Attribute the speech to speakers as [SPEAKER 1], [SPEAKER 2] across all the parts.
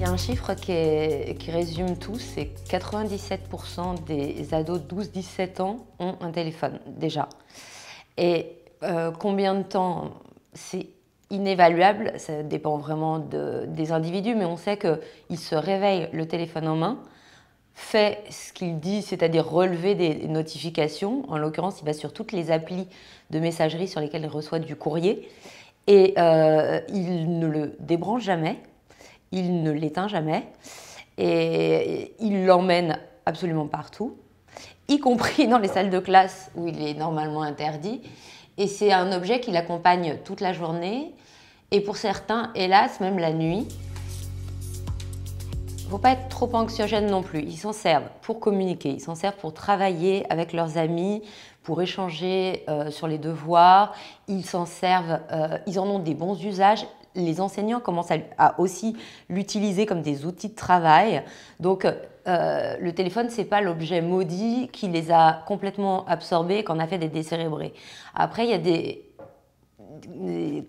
[SPEAKER 1] Il y a un chiffre qui, résume tout, c'est 97% des ados 12-17 ans ont un téléphone déjà. Et euh, combien de temps C'est inévaluable, ça dépend vraiment de, des individus, mais on sait qu'ils se réveillent le téléphone en main, fait ce qu'il dit, c'est-à-dire relever des notifications. En l'occurrence, il va sur toutes les applis de messagerie sur lesquelles il reçoit du courrier. Et euh, il ne le débranche jamais il ne l'éteint jamais et il l'emmène absolument partout, y compris dans les salles de classe où il est normalement interdit. Et c'est un objet qui l'accompagne toute la journée et pour certains, hélas, même la nuit. Il ne faut pas être trop anxiogène non plus. Ils s'en servent pour communiquer, ils s'en servent pour travailler avec leurs amis, pour échanger euh, sur les devoirs. Ils s'en servent, euh, ils en ont des bons usages les enseignants commencent à, aussi l'utiliser comme des outils de travail. Donc, euh, le téléphone, c'est pas l'objet maudit qui les a complètement absorbés, qu'on a fait des décérébrés. Après, il y a des,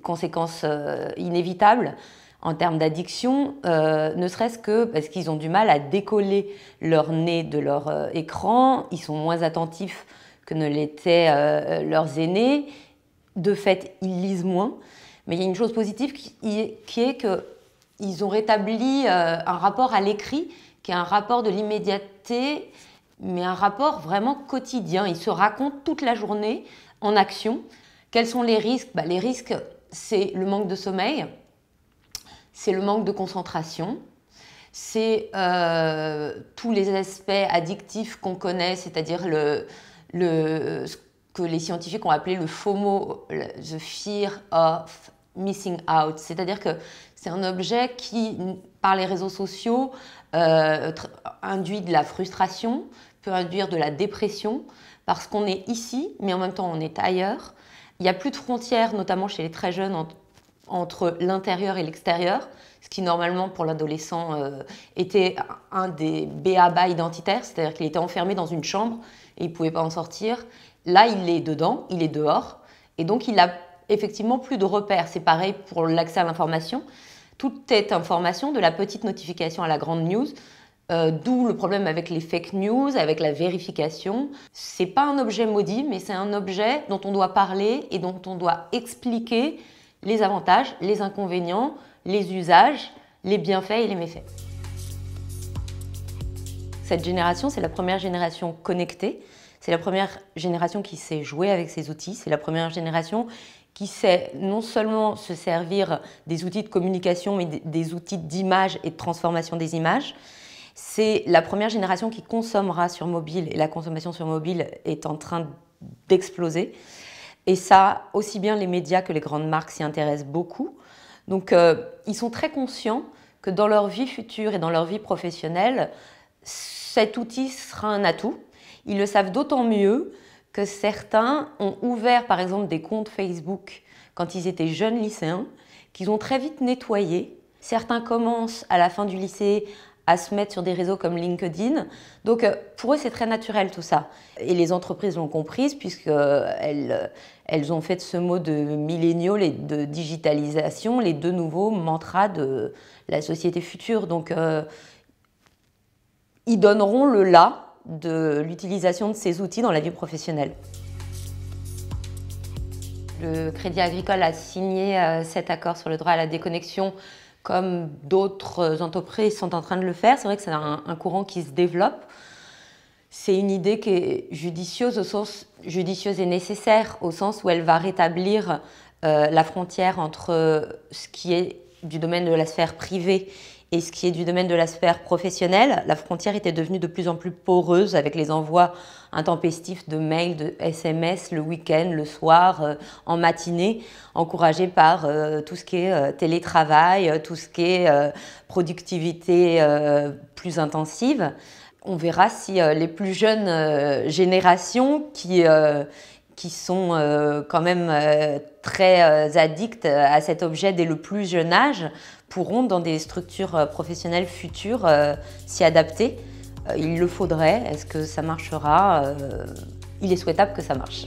[SPEAKER 1] conséquences euh, inévitables en termes d'addiction, euh, ne serait-ce que parce qu'ils ont du mal à décoller leur nez de leur écran, ils sont moins attentifs que ne l'étaient leurs aînés, de fait, ils lisent moins. Mais il y a une chose positive qui, qui est qu'ils ont rétabli euh, un rapport à l'écrit, qui est un rapport de l'immédiateté, mais un rapport vraiment quotidien. Ils se racontent toute la journée en action. Quels sont les risques bah, Les risques, c'est le manque de sommeil, c'est le manque de concentration, c'est euh, tous les aspects addictifs qu'on connaît, c'est-à-dire le, le, que les scientifiques ont appelé le FOMO, the fear of missing out. C'est-à-dire que c'est un objet qui, par les réseaux sociaux, euh, induit de la frustration, peut induire de la dépression, parce qu'on est ici, mais en même temps on est ailleurs. Il n'y a plus de frontières, notamment chez les très jeunes, entre l'intérieur et l'extérieur ce qui normalement pour l'adolescent euh, était un des bas identitaires, c'est-à-dire qu'il était enfermé dans une chambre et il ne pouvait pas en sortir. Là, il est dedans, il est dehors, et donc il a effectivement plus de repères. C'est pareil pour l'accès à l'information. Toute cette information, de la petite notification à la grande news, euh, d'où le problème avec les fake news, avec la vérification. C'est pas un objet maudit, mais c'est un objet dont on doit parler et dont on doit expliquer les avantages, les inconvénients, les usages, les bienfaits et les méfaits. Cette génération, c'est la première génération connectée, c'est la première génération qui sait jouer avec ces outils, c'est la première génération qui sait non seulement se servir des outils de communication, mais des outils d'image et de transformation des images. C'est la première génération qui consommera sur mobile, et la consommation sur mobile est en train d'exploser. Et ça, aussi bien les médias que les grandes marques s'y intéressent beaucoup. Donc euh, ils sont très conscients que dans leur vie future et dans leur vie professionnelle, cet outil sera un atout. Ils le savent d'autant mieux que certains ont ouvert par exemple des comptes Facebook quand ils étaient jeunes lycéens, qu'ils ont très vite nettoyé. Certains commencent à la fin du lycée à se mettre sur des réseaux comme LinkedIn. Donc euh, pour eux, c'est très naturel tout ça. Et les entreprises l'ont comprise puisqu'elles euh, euh, elles ont fait de ce mot de milléniaux et de digitalisation les deux nouveaux mantras de la société future. Donc ils donneront le là de l'utilisation de ces outils dans la vie professionnelle. Le Crédit Agricole a signé cet accord sur le droit à la déconnexion comme d'autres entreprises sont en train de le faire. C'est vrai que c'est un, courant qui se développe. C'est une idée qui est judicieuse au sens judicieuse et nécessaire au sens où elle va rétablir euh, la frontière entre ce qui est du domaine de la sphère privée et ce qui est du domaine de la sphère professionnelle, la frontière était devenue de plus en plus poreuse avec les envois intempestifs de mails, de SMS le week-end, le soir, euh, en matinée, encouragés par euh, tout ce qui est euh, télétravail, tout ce qui est productivité plus intensive. On verra si les plus jeunes générations qui qui sont euh, quand même euh, très euh, addicts à cet objet dès le plus jeune âge pourront dans des structures professionnelles futures s'y adapter. il le faudrait, est-ce que ça marchera Il est souhaitable que ça marche.